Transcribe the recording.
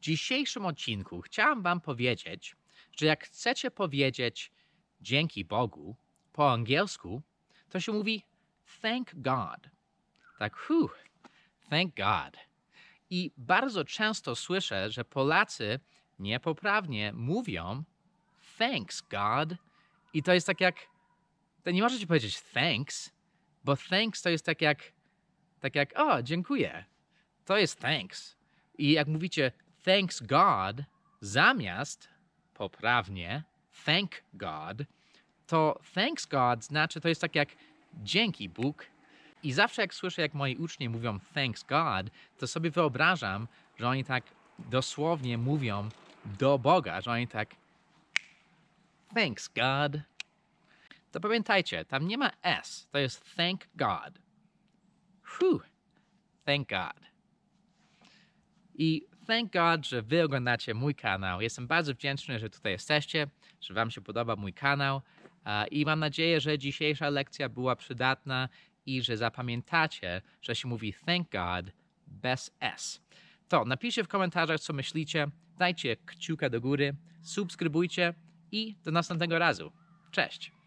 dzisiejszym odcinku chciałam Wam powiedzieć, że jak chcecie powiedzieć dzięki Bogu po angielsku, to się mówi thank God. Tak, whew, thank God. I bardzo często słyszę, że Polacy niepoprawnie mówią thanks God i to jest tak jak, to nie możecie powiedzieć thanks, bo thanks to jest tak jak, tak jak, o, dziękuję. To jest thanks. I jak mówicie thanks God zamiast poprawnie thank God, to thanks God znaczy to jest tak jak dzięki Bóg. I zawsze jak słyszę, jak moi uczniowie mówią thanks God, to sobie wyobrażam, że oni tak dosłownie mówią do Boga, że oni tak thanks God. To pamiętajcie, tam nie ma S, to jest thank God. Whew, thank God. I thank God, że wy oglądacie mój kanał. Jestem bardzo wdzięczny, że tutaj jesteście, że wam się podoba mój kanał i mam nadzieję, że dzisiejsza lekcja była przydatna i że zapamiętacie, że się mówi thank God bez S. To napiszcie w komentarzach, co myślicie, dajcie kciuka do góry, subskrybujcie i do następnego razu. Cześć!